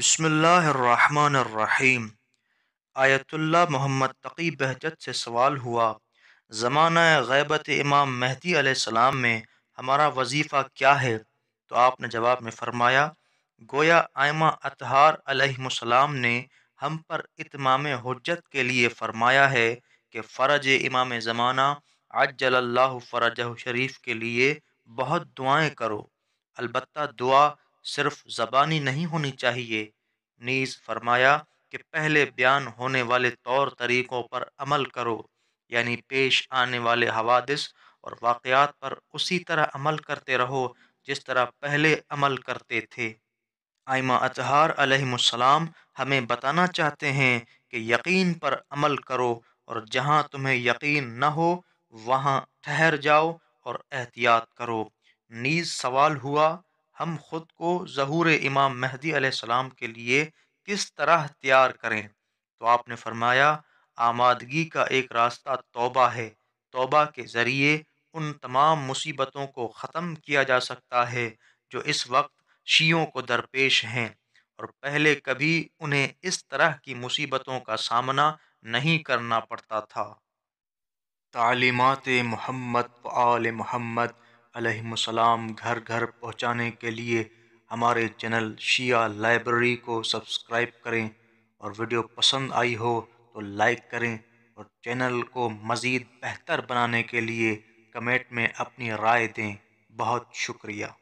بسم اللہ الرحمن الرحیم آیت اللہ محمد تقی بہجت سے سوال ہوا زمانہ غیبت امام مہدی علیہ السلام میں ہمارا وظیفہ کیا ہے تو آپ نے جواب میں فرمایا گویا آئمہ اطہار علیہ السلام نے ہم پر اتمام حجت کے لیے فرمایا ہے کہ فرج امام زمانہ عجل اللہ فرجہ شریف کے لیے بہت دعائیں کرو البتہ دعا صرف زبانی نہیں ہونی چاہیے نیز فرمایا کہ پہلے بیان ہونے والے طور طریقوں پر عمل کرو یعنی پیش آنے والے حوادث اور واقعات پر اسی طرح عمل کرتے رہو جس طرح پہلے عمل کرتے تھے آئمہ اطہار علیہ السلام ہمیں بتانا چاہتے ہیں کہ یقین پر عمل کرو اور جہاں تمہیں یقین نہ ہو وہاں ٹھہر جاؤ اور احتیاط کرو نیز سوال ہوا ہم خود کو ظہور امام مہدی علیہ السلام کے لیے کس طرح تیار کریں تو آپ نے فرمایا آمادگی کا ایک راستہ توبہ ہے توبہ کے ذریعے ان تمام مصیبتوں کو ختم کیا جا سکتا ہے جو اس وقت شیعوں کو درپیش ہیں اور پہلے کبھی انہیں اس طرح کی مصیبتوں کا سامنا نہیں کرنا پڑتا تھا تعلیمات محمد آل محمد علیہ السلام گھر گھر پہنچانے کے لیے ہمارے چینل شیعہ لائبریری کو سبسکرائب کریں اور ویڈیو پسند آئی ہو تو لائک کریں اور چینل کو مزید بہتر بنانے کے لیے کمیٹ میں اپنی رائے دیں بہت شکریہ